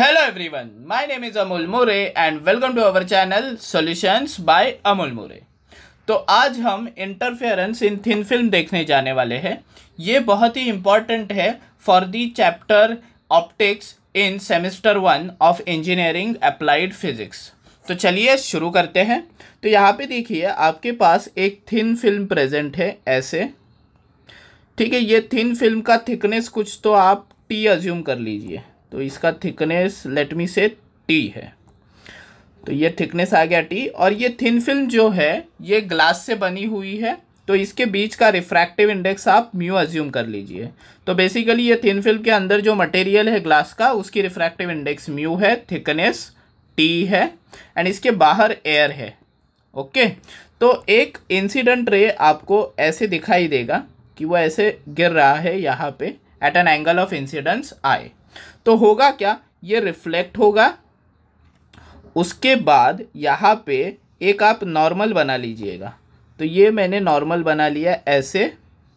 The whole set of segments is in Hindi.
Hello everyone my name is Amul More and welcome to our channel solutions by Amul More तो आज हम इंटरफेरेंस इन थिन फिल्म देखने जाने वाले हैं ये बहुत ही इम्पॉर्टेंट है for the chapter optics in semester one of engineering applied physics तो चलिए शुरू करते हैं तो यहाँ पे देखिए आपके पास एक थिन फिल्म प्रेजेंट है ऐसे ठीक है ये थिन फिल्म का थिकनेस कुछ तो आप टी अज्यूम कर लीजिए तो इसका थिकनेस लेट मी से टी है तो ये थिकनेस आ गया टी और ये थिन फिल्म जो है ये ग्लास से बनी हुई है तो इसके बीच का रिफ्रैक्टिव इंडेक्स आप म्यू अज्यूम कर लीजिए तो बेसिकली ये थिन फिल्म के अंदर जो मटेरियल है ग्लास का उसकी रिफ्रैक्टिव इंडेक्स म्यू है थिकनेस टी है एंड इसके बाहर एयर है ओके तो एक इंसिडेंट रे आपको ऐसे दिखाई देगा कि वो ऐसे गिर रहा है यहाँ पे at an angle of incidence I तो होगा क्या ये रिफ्लेक्ट होगा उसके बाद यहाँ पे एक आप नॉर्मल बना लीजिएगा तो ये मैंने नॉर्मल बना लिया ऐसे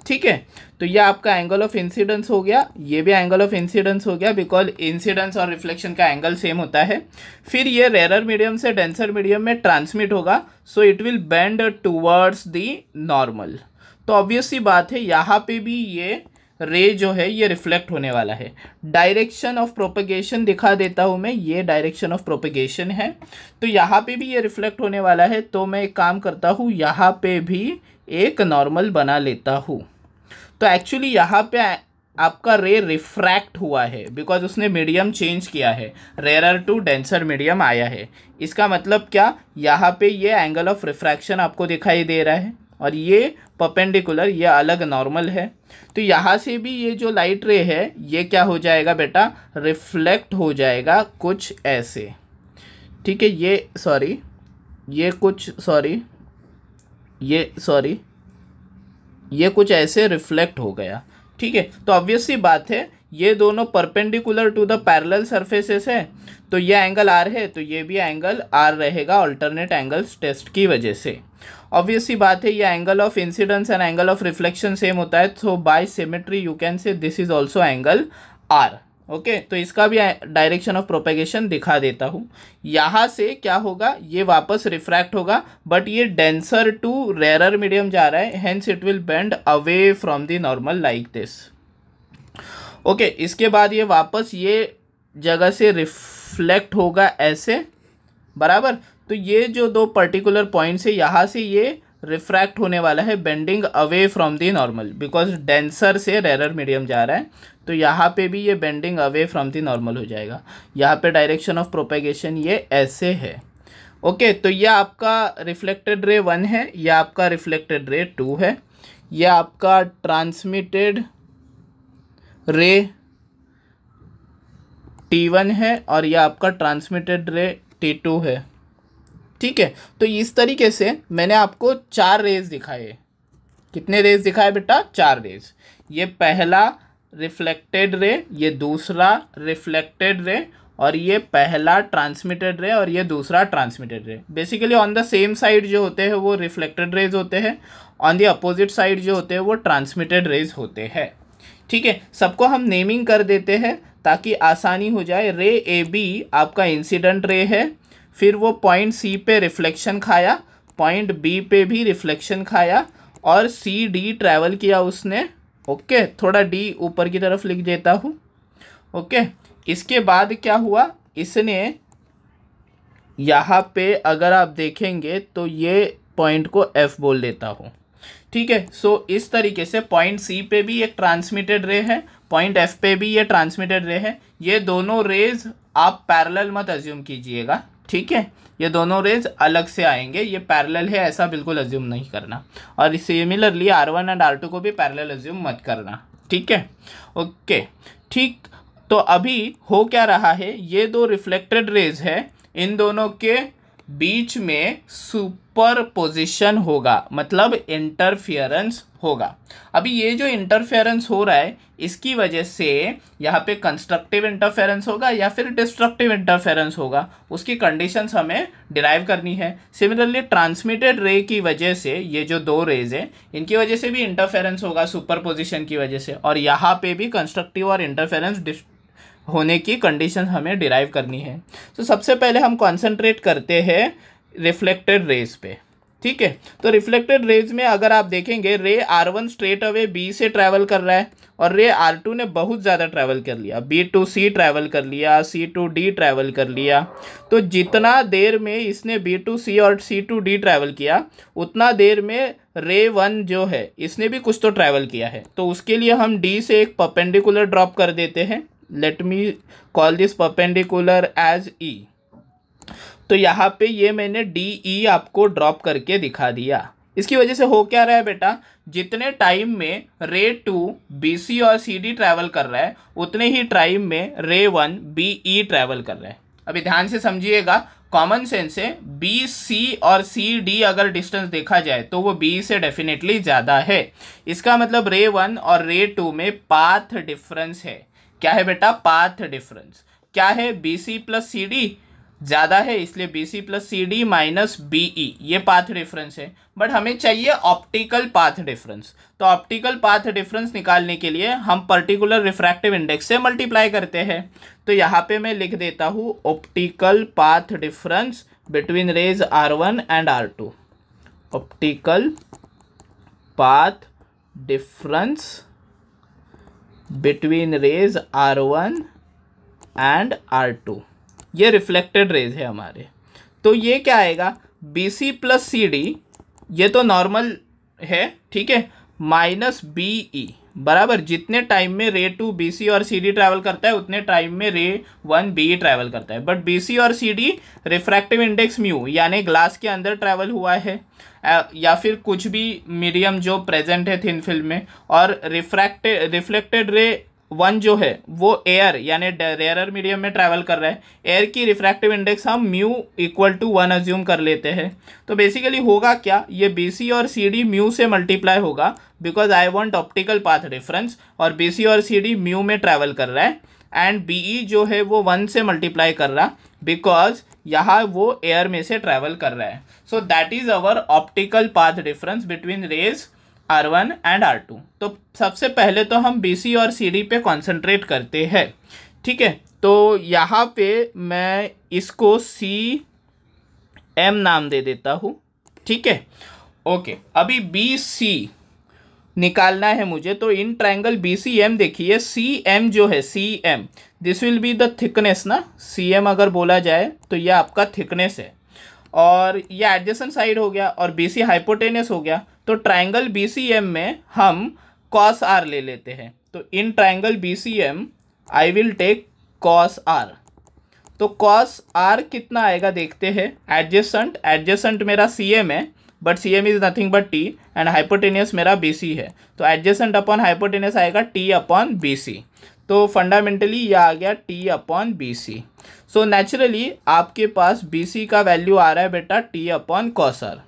ठीक है तो ये आपका एंगल ऑफ इंसिडेंस हो गया ये भी एंगल ऑफ इंसिडेंस हो गया बिकॉज इंसिडेंस और रिफ्लेक्शन का एंगल सेम होता है फिर ये रेरर मीडियम से डेंसर मीडियम में ट्रांसमिट होगा so it will bend towards the normal तो ऑब्वियसली बात है यहाँ पे भी ये रे जो है ये रिफ्लेक्ट होने वाला है डायरेक्शन ऑफ प्रोपेगेशन दिखा देता हूँ मैं ये डायरेक्शन ऑफ प्रोपेगेशन है तो यहाँ पे भी ये रिफ्लेक्ट होने वाला है तो मैं एक काम करता हूँ यहाँ पे भी एक नॉर्मल बना लेता हूँ तो एक्चुअली यहाँ पे आपका रे रिफ्रैक्ट हुआ है बिकॉज उसने मीडियम चेंज किया है रेयर टू डेंसर मीडियम आया है इसका मतलब क्या यहाँ पे ये एंगल ऑफ रिफ्रैक्शन आपको दिखाई दे रहा है और ये पपेंडिकुलर ये अलग नॉर्मल है तो यहाँ से भी ये जो लाइट रे है ये क्या हो जाएगा बेटा रिफ्लेक्ट हो जाएगा कुछ ऐसे ठीक है ये सॉरी ये कुछ सॉरी ये सॉरी ये कुछ ऐसे रिफ्लेक्ट हो गया ठीक है तो ऑब्वियसली बात है ये दोनों perpendicular to the parallel surfaces है तो ये एंगल आर है तो ये भी एंगल आर रहेगा अल्टरनेट एंगल्स टेस्ट की वजह से ऑब्वियस सी बात है ये angle of incidence and angle of reflection same होता है so by symmetry you can say this is also angle R okay तो इसका भी डायरेक्शन ऑफ प्रोपेगेशन दिखा देता हूँ यहाँ से क्या होगा ये वापस रिफ्रैक्ट होगा बट ये डेंसर टू रेरर मीडियम जा रहा है hence it will bend away from the normal like this okay इसके बाद ये वापस ये जगह से रिफ्लेक्ट होगा ऐसे बराबर तो ये जो दो पर्टिकुलर पॉइंट्स है यहाँ से ये रिफ्रैक्ट होने वाला है bending away from the normal because denser से रेरर मीडियम जा रहा है तो यहाँ पे भी ये bending away from the normal हो जाएगा यहाँ पे डायरेक्शन ऑफ प्रोपेगेशन ये ऐसे है ओके okay, तो ये आपका रिफ्लेक्टेड रे वन है यह आपका रिफ्लेक्टेड रे टू है यह आपका ट्रांसमिटेड रे टी वन है और यह आपका ट्रांसमिटेड रे टी टू है ठीक है तो इस तरीके से मैंने आपको चार रेज दिखाए कितने रेज दिखाए बेटा चार रेज ये पहला रिफ्लेक्टेड रे ये दूसरा रिफ्लेक्टेड रे और ये पहला ट्रांसमिटेड रे और ये दूसरा transmitted ray basically on the same side जो होते हैं वो रिफ्लेक्टेड रेज होते हैं ऑन द अपोजिट साइड जो होते हैं वो ट्रांसमिटेड रेज होते हैं ठीक है सबको हम नेमिंग कर देते हैं ताकि आसानी हो जाए रे ए बी आपका इंसिडेंट रे है फिर वो पॉइंट सी पे रिफ्लेक्शन खाया पॉइंट बी पे भी रिफ्लेक्शन खाया और सी डी ट्रैवल किया उसने ओके थोड़ा डी ऊपर की तरफ लिख देता हूँ ओके इसके बाद क्या हुआ इसने यहाँ पे अगर आप देखेंगे तो ये पॉइंट को एफ बोल देता हूँ ठीक है सो इस तरीके से पॉइंट सी पे भी एक ट्रांसमिटेड रे है पॉइंट एफ पे भी ये ट्रांसमिटेड रे है ये दोनों रेज आप पैरेलल मत एज़्यूम कीजिएगा ठीक है ये दोनों रेज अलग से आएंगे ये पैरेलल है ऐसा बिल्कुल अज्यूम नहीं करना और similarly R one and R two को भी पैरेलल अज्यूम मत करना ठीक है ओके ठीक तो अभी हो क्या रहा है ये दो रिफ्लेक्टेड रेज है इन दोनों के बीच में सुपर पोजिशन होगा मतलब इंटरफियरेंस होगा अभी ये जो इंटरफेरेंस हो रहा है इसकी वजह से यहाँ पे कंस्ट्रक्टिव इंटरफेरेंस होगा या फिर डिस्ट्रक्टिव इंटरफेरेंस होगा उसकी कंडीशंस हमें डिराइव करनी है सिमिलरली ट्रांसमिटेड रे की वजह से ये जो दो रेज हैं इनकी वजह से भी इंटरफेरेंस होगा सुपर पोजिशन की वजह से और यहाँ पे भी कंस्ट्रक्टिव और इंटरफेरेंस होने की कंडीशन हमें डिराइव करनी है तो सबसे पहले हम कॉन्सेंट्रेट करते हैं रिफ्लेक्टेड रेज पे ठीक है तो रिफ्लेक्टेड रेज में अगर आप देखेंगे ray R one straight away B से ट्रैवल कर रहा है और रे आर टू ने बहुत ज़्यादा ट्रैवल कर लिया बी टू सी ट्रैवल कर लिया सी टू डी ट्रैवल कर लिया तो जितना देर में इसने बी टू सी और सी टू डी ट्रैवल किया उतना देर में रे वन जो है इसने भी कुछ तो ट्रैवल किया है तो उसके लिए हम डी से एक पपेंडिकुलर ड्रॉप कर देते हैं let me call this perpendicular as E तो यहाँ पे ये मैंने डी ई e आपको ड्रॉप करके दिखा दिया इसकी वजह से हो क्या रहा है बेटा जितने टाइम में रे टू बी सी और सी डी ट्रैवल कर रहा है उतने ही टाइम में रे वन बी ई ट्रैवल कर रहा है अभी ध्यान से समझिएगा कॉमन सेंस से बी सी और सी डी अगर डिस्टेंस देखा जाए तो वो बी से डेफिनेटली ज़्यादा है इसका मतलब रे वन और रे टू में पाथ डिफरेंस है क्या है बेटा पाथ डिफरेंस क्या है B C plus C D ज़्यादा है इसलिए B C plus C D minus B E ये पाथ डिफरेंस है बट हमें चाहिए ऑप्टिकल पाथ डिफरेंस तो ऑप्टिकल पाथ डिफरेंस निकालने के लिए हम पर्टिकुलर रिफ्रैक्टिव इंडेक्स से मल्टीप्लाई करते हैं तो यहाँ पे मैं लिख देता हूँ optical path difference between rays R one and R two optical path difference between rays R one and R two ये रिफ्लेक्टेड रेज है हमारे तो ये क्या आएगा B C plus C D ये तो नॉर्मल है ठीक है माइनस बी ई बराबर जितने टाइम में रे टू बी सी और सी डी ट्रैवल करता है उतने टाइम में रे वन बी ई ट्रैवल करता है बट बी सी और C D refractive index mu यानी ग्लास के अंदर ट्रैवल हुआ है या फिर कुछ भी मीडियम जो प्रेजेंट है थिन फिल्म में और रिफ्रैक्टे रिफ्लेक्टेड रे वन जो है वो एयर यानी रेयर मीडियम में ट्रैवल कर रहा है एयर की रिफ्रैक्टिव इंडेक्स हम mu equal to one assume कर लेते हैं तो बेसिकली होगा क्या ये बीसी और सीडी म्यू से मल्टीप्लाई होगा because I want optical path difference और बीसी और सीडी म्यू में ट्रैवल कर रहा है एंड बीई e जो है वो वन से मल्टीप्लाई कर रहा बिकॉज यहाँ वो एयर में से ट्रैवल कर रहा है so that is our optical path difference between rays R one and R two तो सबसे पहले तो हम बी सी और सी डी पे कॉन्सेंट्रेट करते हैं ठीक है तो यहाँ पे मैं इसको सी एम नाम दे देता हूँ ठीक है ओके अभी बी सी निकालना है मुझे तो in triangle B C M देखिए सी एम जो है C M this will be the thickness ना सी एम अगर बोला जाए तो ये आपका थिकनेस है और ये एडजेसन साइड हो गया और बी सी हाइपोटेनियस हो गया तो ट्राइंगल बी सी एम में हम कॉस आर ले लेते हैं तो in triangle B C M I will take cos R तो कॉस आर कितना आएगा देखते हैं एडजेसेंट एडजेसेंट मेरा सी एम है but C M is nothing but T and hypotenuse मेरा बी सी है तो एडजेसेंट अपॉन हाइपोटेनियस आएगा टी अपॉन बी सी तो फंडामेंटली यह आ गया T upon B C so naturally आपके पास बी सी का वैल्यू आ रहा है बेटा टी अपॉन कॉसर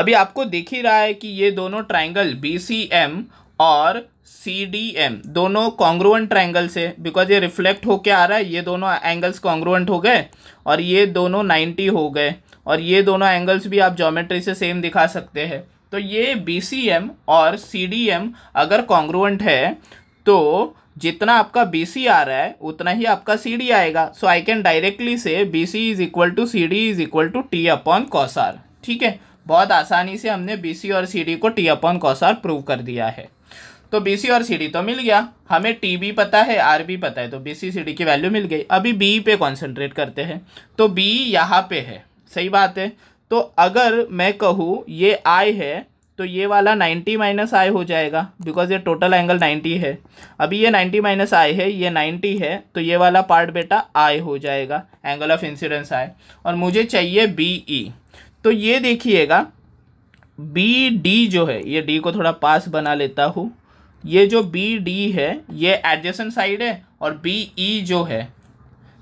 अभी आपको दिख ही रहा है कि ये दोनों ट्राइंगल बी सी एम और सी डी एम दोनों कॉन्ग्रोवेंट ट्राइंगल से बिकॉज ये रिफ्लेक्ट होके आ रहा है ये दोनों एंगल्स कॉन्ग्रोवेंट हो गए और ये दोनों नाइन्टी हो गए और ये दोनों एंगल्स भी आप जोमेट्री से सेम दिखा सकते हैं तो ये बी और सी अगर कॉन्ग्रुवेंट है तो जितना आपका बी सी आ रहा है उतना ही आपका सी डी आएगा so I can directly say B C is equal to C D is equal to T upon R ठीक है बहुत आसानी से हमने बी सी और सी डी को टी अपॉन आर प्रूव कर दिया है तो बी सी और सी डी तो मिल गया हमें टी बी पता है आर बी पता है तो बी सी सी डी की वैल्यू मिल गई अभी बी पे कॉन्सेंट्रेट करते हैं तो बी यहाँ पे है सही बात है तो अगर मैं कहूँ ये आई है तो ये वाला 90 माइनस आई हो जाएगा बिकॉज ये टोटल एंगल 90 है अभी ये 90 माइनस आई है ये 90 है तो ये वाला पार्ट बेटा आई हो जाएगा एंगल ऑफ इंसिडेंस आई और मुझे चाहिए बी ई e। तो ये देखिएगा बी डी जो है ये डी को थोड़ा पास बना लेता हूँ ये जो बी डी है ये एडजेसन साइड है और बी ई e जो है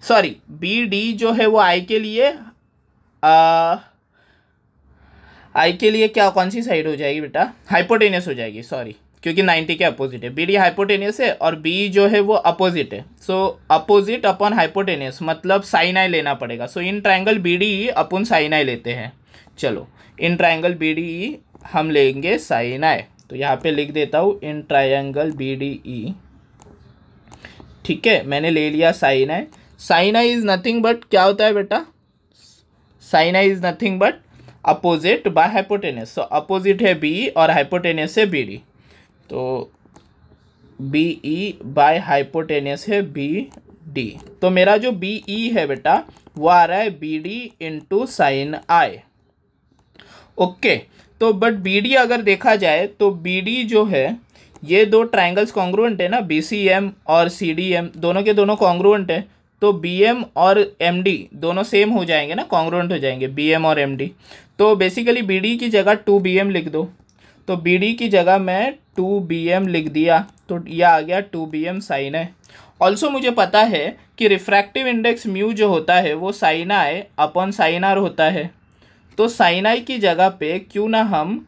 सॉरी बी डी जो है वो आई के लिए आई के लिए क्या कौन सी साइड हो जाएगी बेटा हाइपोटेनियस हो जाएगी सॉरी क्योंकि 90 के अपोजिट है बी डी हाइपोटेनियस है और बी जो है वो अपोजिट है सो अपोजिट अपॉन हाइपोटेनियस मतलब साइन आई लेना पड़ेगा so in triangle B D E अपन साइन आई लेते हैं चलो in triangle B D E हम लेंगे साइन आई तो यहाँ पे लिख देता हूँ in triangle B D E ठीक है मैंने ले लिया sine I sine I is nothing but क्या होता है बेटा sine I is nothing but opposite by hypotenuse so opposite है बी और हाइपोटेनस है बी डी तो बी ई बाय हाइपोटेनस है बी डी तो मेरा जो बी ई e है बेटा वो आ रहा है B D into sine I okay तो बट बी डी अगर देखा जाए तो बी डी जो है ये दो ट्राइंगल्स कॉन्ग्रुवेंट है ना बी सी एम और सी डी एम दोनों के दोनों कॉन्ग्रुवेंट है तो बी एम और एम डी दोनों सेम हो जाएंगे ना कॉन्ग्रोन्ट हो जाएंगे बी एम और एम डी तो बेसिकली बी डी की जगह टू बी एम लिख दो तो बी डी की जगह मैं टू बी एम लिख दिया तो यह आ गया टू बी एम साइन है ऑल्सो मुझे पता है कि रिफ्रैक्टिव इंडेक्स म्यू जो होता है वो साइन आए अपॉन साइन आर होता है तो साइन आई की जगह पे क्यों ना हम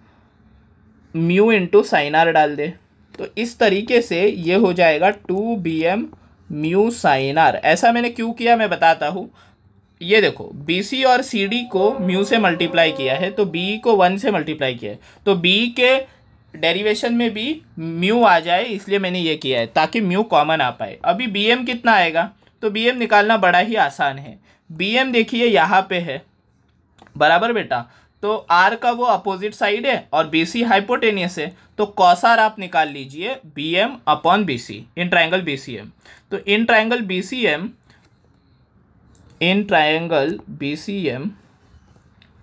म्यू इंटू साइन आर डाल दें तो इस तरीके से ये हो जाएगा two B M mu sine R ऐसा मैंने क्यों किया मैं बताता हूँ ये देखो सी और डी को म्यू से मल्टीप्लाई किया है तो बी को वन से मल्टीप्लाई किया है तो बी के डेरिवेशन में भी म्यू आ जाए इसलिए मैंने ये किया है ताकि म्यू कॉमन आ पाए अभी एम कितना आएगा तो एम निकालना बड़ा ही आसान है एम देखिए यहाँ पे है बराबर बेटा तो आर का वो अपोजिट साइड है और बी सी हाइपोटेनियस है तो कौसार आप निकाल लीजिए B M upon B C in triangle B C M तो in triangle B C M in triangle B C M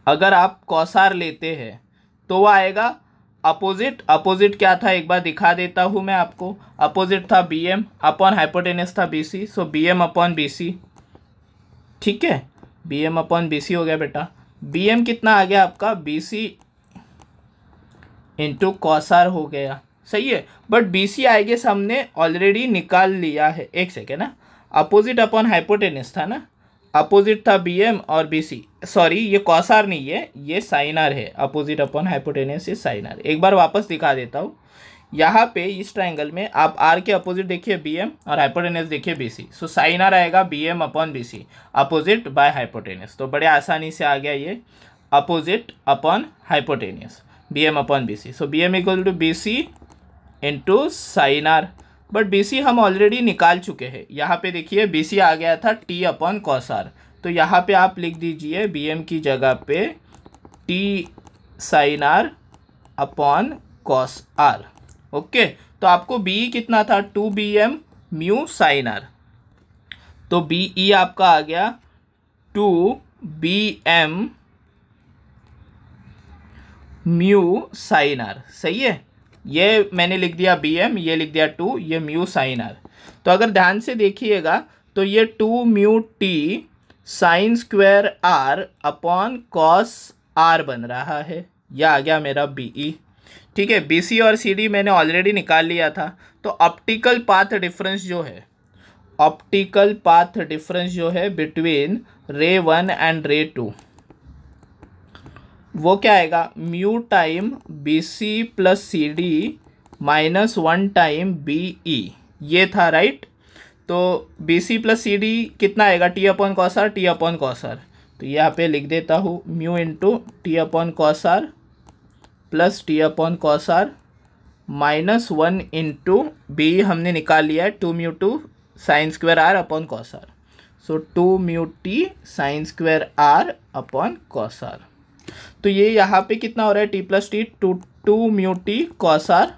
अगर आप कौसार लेते हैं तो वह आएगा अपोजिट अपोजिट क्या था एक बार दिखा देता हूँ मैं आपको अपोजिट था बी एम अपॉन हाइपोटेनियस था B C so B M upon B C ठीक है B M upon B C हो गया बेटा बी एम कितना आ गया आपका बी सी इंटू कॉसार हो गया सही है but B C I guess हमने ऑलरेडी निकाल लिया है एक सेकेंड ना अपोजिट अपॉन हाइपोटेनिस था ना अपोजिट था बी एम और बी सी सॉरी ये कॉसार नहीं है ये साइनर है opposite upon hypotenuse is sine R एक बार वापस दिखा देता हूँ यहाँ पे इस ट्राइंगल में आप आर के अपोजिट देखिए बी एम और हाइपोटेनस देखिए B C so sine R आएगा B M upon B C opposite by hypotenuse तो बड़े आसानी से आ गया ये opposite upon hypotenuse B M upon B C so B M equal to B C into sine R but B C हम ऑलरेडी निकाल चुके हैं यहाँ पे देखिए बी सी आ गया था टी अपॉन कॉस आर तो यहाँ पे आप लिख दीजिए बी एम की जगह पे T sine R upon cos R okay तो आपको बी कितना था two B M mu sine R तो बी ई e आपका आ गया two B M mu sine R सही है ये मैंने लिख दिया बी एम ये लिख दिया टू ये म्यू साइन आर तो अगर ध्यान से देखिएगा तो ये two mu T sine square R upon cos R बन रहा है यह आ गया मेरा बी ई ठीक है बी और सी मैंने ऑलरेडी निकाल लिया था तो ऑप्टिकल पाथ डिफरेंस जो है ऑप्टिकल पाथ डिफरेंस जो है बिटवीन रे वन एंड रे टू वो क्या आएगा mu time B C plus C D minus one time B E ये था राइट तो B C plus C D कितना आएगा T upon cos R T upon cos R तो यहाँ पे लिख देता हूँ mu into T upon cos R plus T upon cos R minus one into B हमने निकाल लिया है two mu two sine square R upon cos R so two mu T sine square R upon cos R तो ये यहाँ पे कितना हो रहा है T plus T two two mu T cos R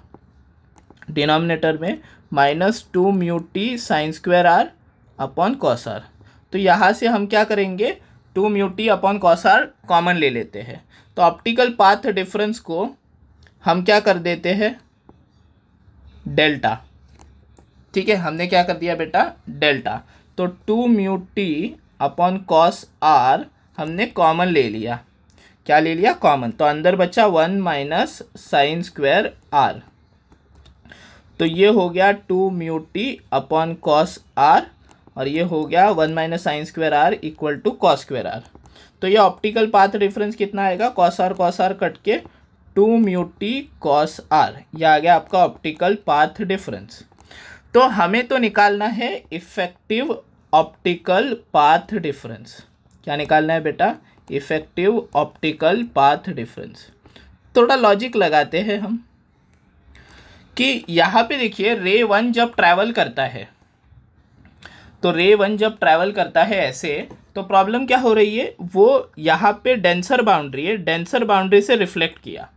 denominator में minus two mu T sine square R upon cos R तो यहाँ से हम क्या करेंगे two mu T upon cos R common ले लेते हैं तो ऑप्टिकल पाथ डिफरेंस को हम क्या कर देते हैं डेल्टा ठीक है हमने क्या कर दिया बेटा डेल्टा तो two mu T upon cos R हमने कॉमन ले लिया क्या ले लिया कॉमन तो अंदर बचा one minus sine square R तो ये हो गया two mu T upon cos R और ये हो गया one minus sine square R equal to cos square R तो ये ऑप्टिकल पाथ रेफरेंस कितना आएगा cos R cos R cut के टू म्यूटी कॉस आर यह आ गया आपका ऑप्टिकल पाथ डिफरेंस तो हमें तो निकालना है इफेक्टिव ऑप्टिकल पाथ डिफरेंस क्या निकालना है बेटा इफेक्टिव ऑप्टिकल पाथ डिफरेंस थोड़ा लॉजिक लगाते हैं हम कि यहाँ पे देखिए रे वन जब ट्रैवल करता है तो रे वन जब ट्रैवल करता है ऐसे तो प्रॉब्लम क्या हो रही है वो यहाँ पे डेंसर बाउंड्री है डेंसर बाउंड्री से रिफ्लेक्ट किया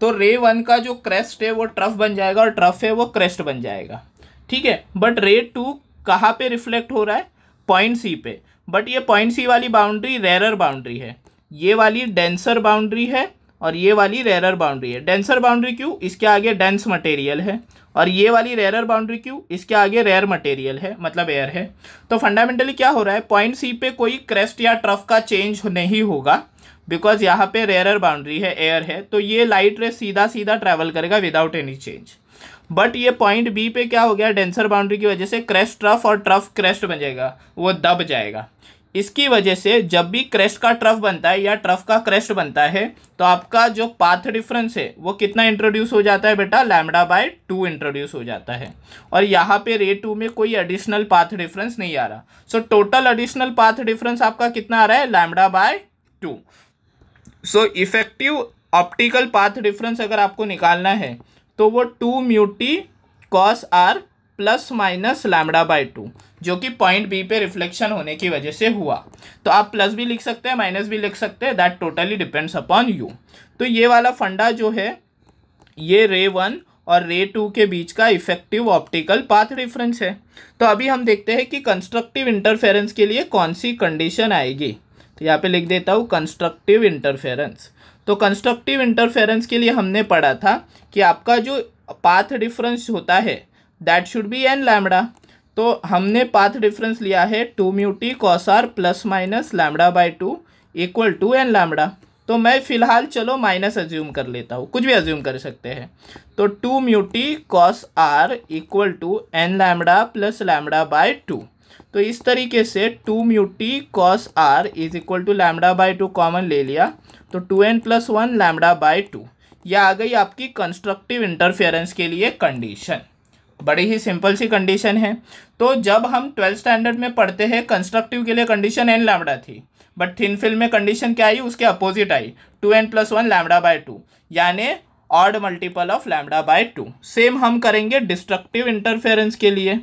तो रे वन का जो क्रेस्ट है वो ट्रफ बन जाएगा और ट्रफ है वो क्रेस्ट बन जाएगा ठीक है बट रे टू कहाँ पे रिफ्लेक्ट हो रहा है पॉइंट सी पे बट ये पॉइंट सी वाली बाउंड्री रेरर बाउंड्री है ये वाली डेंसर बाउंड्री है और ये वाली रेरर बाउंड्री है डेंसर बाउंड्री क्यों इसके आगे डेंस मटेरियल है और ये वाली रेरर बाउंड्री क्यों इसके आगे रेयर मटेरियल है मतलब एयर है तो फंडामेंटली क्या हो रहा है पॉइंट सी पे कोई क्रेस्ट या ट्रफ का चेंज नहीं होगा बिकॉज यहाँ पे रेरर बाउंड्री है एयर है तो ये लाइट रे सीधा सीधा ट्रैवल करेगा विदाउट एनी चेंज बट ये पॉइंट बी पे क्या हो गया डेंसर बाउंड्री की वजह से क्रेस्ट ट्रफ और ट्रफ क्रेस्ट बन जाएगा वो दब जाएगा इसकी वजह से जब भी क्रेस्ट का ट्रफ बनता है या ट्रफ का क्रेस्ट बनता है तो आपका जो पाथ डिफरेंस है वो कितना इंट्रोड्यूस हो जाता है बेटा लैमडा बाय टू इंट्रोड्यूस हो जाता है और यहाँ पे रे टू में कोई एडिशनल पाथ डिफरेंस नहीं आ रहा so total additional path difference आपका कितना आ रहा है lambda by two so effective optical path difference अगर आपको निकालना है तो वो two mu T cos R plus minus lambda by two जो कि पॉइंट बी पे रिफ्लेक्शन होने की वजह से हुआ तो आप प्लस भी लिख सकते हैं माइनस भी लिख सकते हैं that totally depends upon you तो ये वाला फंडा जो है ये रे वन और रे टू के बीच का इफेक्टिव ऑप्टिकल पाथ डिफरेंस है तो अभी हम देखते हैं कि कंस्ट्रक्टिव इंटरफेरेंस के लिए कौन सी कंडीशन आएगी तो यहाँ पे लिख देता हूँ कंस्ट्रक्टिव इंटरफेरेंस तो कंस्ट्रक्टिव इंटरफेरेंस के लिए हमने पढ़ा था कि आपका जो पाथ डिफरेंस होता है that should be N lambda तो हमने पाथ डिफरेंस लिया है two mu T T cos R plus minus lambda by two equal to N lambda तो मैं फ़िलहाल चलो माइनस अज्यूम कर लेता हूँ कुछ भी अज्यूम कर सकते हैं तो two mu T cos R equal to N lambda plus lambda by two तो इस तरीके से two mu T cos R is equal to lambda by two common ले लिया तो two N plus one lambda by two यह आ गई आपकी कंस्ट्रक्टिव इंटरफेरेंस के लिए कंडीशन बड़ी ही सिंपल सी कंडीशन है तो जब हम ट्वेल्थ स्टैंडर्ड में पढ़ते हैं कंस्ट्रक्टिव के लिए कंडीशन एन लैमडा थी बट थिन फिल्म में कंडीशन क्या आई उसके अपोजिट आई two N plus one lambda by two यानी odd multiple of lambda by two same हम करेंगे डिस्ट्रक्टिव इंटरफेरेंस के लिए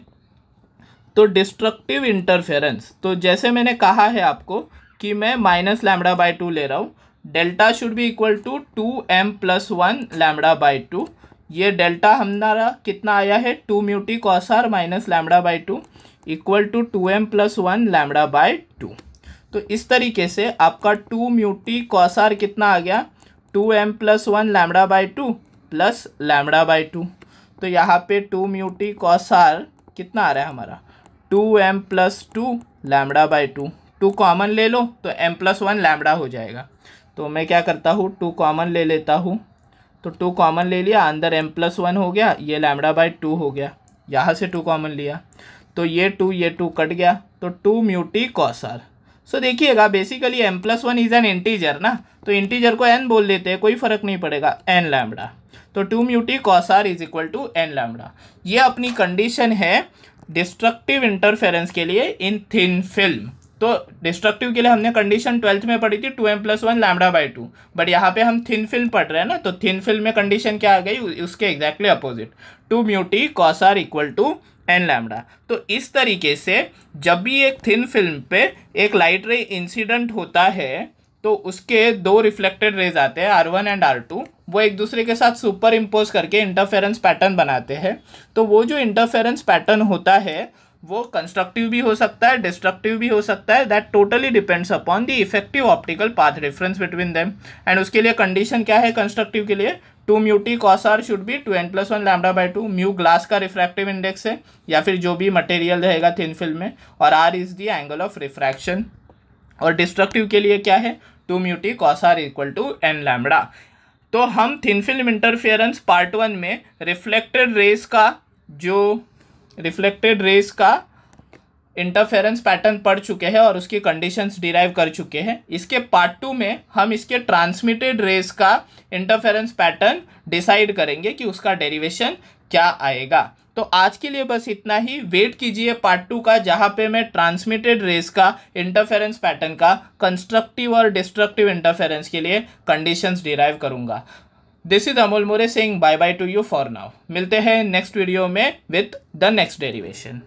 तो डिस्ट्रक्टिव इंटरफेरेंस तो जैसे मैंने कहा है आपको कि मैं माइनस लैमडा बाय टू ले रहा हूँ delta should be equal to two M plus one lambda by two ये डेल्टा हमारा कितना आया है two mu T cos R minus lambda by two equal to two M plus one lambda by two तो इस तरीके से आपका टू म्यूटी कॉस आर कितना आ गया two M plus one lambda by two plus lambda by two तो यहाँ पे टू म्यूटी कॉस आर कितना आ रहा है हमारा two M plus two lambda by two two common ले लो तो एम प्लस वन लैमडा हो जाएगा तो मैं क्या करता हूँ टू कॉमन ले लेता हूँ तो टू कॉमन ले लिया अंदर एम प्लस वन हो गया ये लैमडा बाई टू हो गया यहाँ से टू कॉमन लिया तो ये टू ये टू कट गया तो टू म्यूटी कॉसर सो देखिएगा basically M plus one is an integer ना तो इंटीजर को एन बोल देते हैं कोई फ़र्क नहीं पड़ेगा एन लैमडा तो two mu T cos R is equal to N lambda ये अपनी कंडीशन है डिस्ट्रक्टिव इंटरफेरेंस के लिए इन थिन फिल्म तो डिस्ट्रक्टिव के लिए हमने कंडीशन ट्वेल्थ में पढ़ी थी two M plus one lambda by two but यहाँ पे हम थिन फिल्म पढ़ रहे हैं ना तो थिन फिल्म में कंडीशन क्या आ गई उसके exactly opposite two mu T cos R equal to N lambda तो इस तरीके से जब भी एक थिन फिल्म पे एक लाइट रे इंसिडेंट होता है तो उसके दो रिफ्लेक्टेड रेज आते हैं R one and R two वो एक दूसरे के साथ सुपर इम्पोज करके इंटरफेरेंस पैटर्न बनाते हैं तो वो जो इंटरफेरेंस पैटर्न होता है वो कंस्ट्रक्टिव भी हो सकता है डिस्ट्रक्टिव भी हो सकता है that totally depends upon the effective optical path difference between them and उसके लिए कंडीशन क्या है कंस्ट्रक्टिव के लिए two mu T T cos R should be two N plus one lambda by two mu glass का रिफ्रैक्टिव इंडेक्स है या फिर जो भी मटेरियल रहेगा थिन फिल्म में और R is the angle of refraction और डिस्ट्रक्टिव के लिए क्या है two mu T T cos R equal to N lambda तो हम thin film interference part one में रिफ्लेक्टेड रेस का जो रिफ्लेक्टेड रेस का इंटरफेरेंस पैटर्न पढ़ चुके हैं और उसकी कंडीशंस डिराइव कर चुके हैं इसके पार्ट टू में हम इसके ट्रांसमिटेड रेस का इंटरफेरेंस पैटर्न डिसाइड करेंगे कि उसका डेरिवेशन क्या आएगा तो आज के लिए बस इतना ही वेट कीजिए पार्ट टू का जहाँ पे मैं ट्रांसमिटेड रेस का इंटरफेरेंस पैटर्न का कंस्ट्रक्टिव और डिस्ट्रक्टिव इंटरफेरेंस के लिए कंडीशंस डिराइव करूँगा this is Amol More Singh bye bye to you for now मिलते हैं नेक्स्ट वीडियो में विथ द नेक्स्ट डेरिवेशन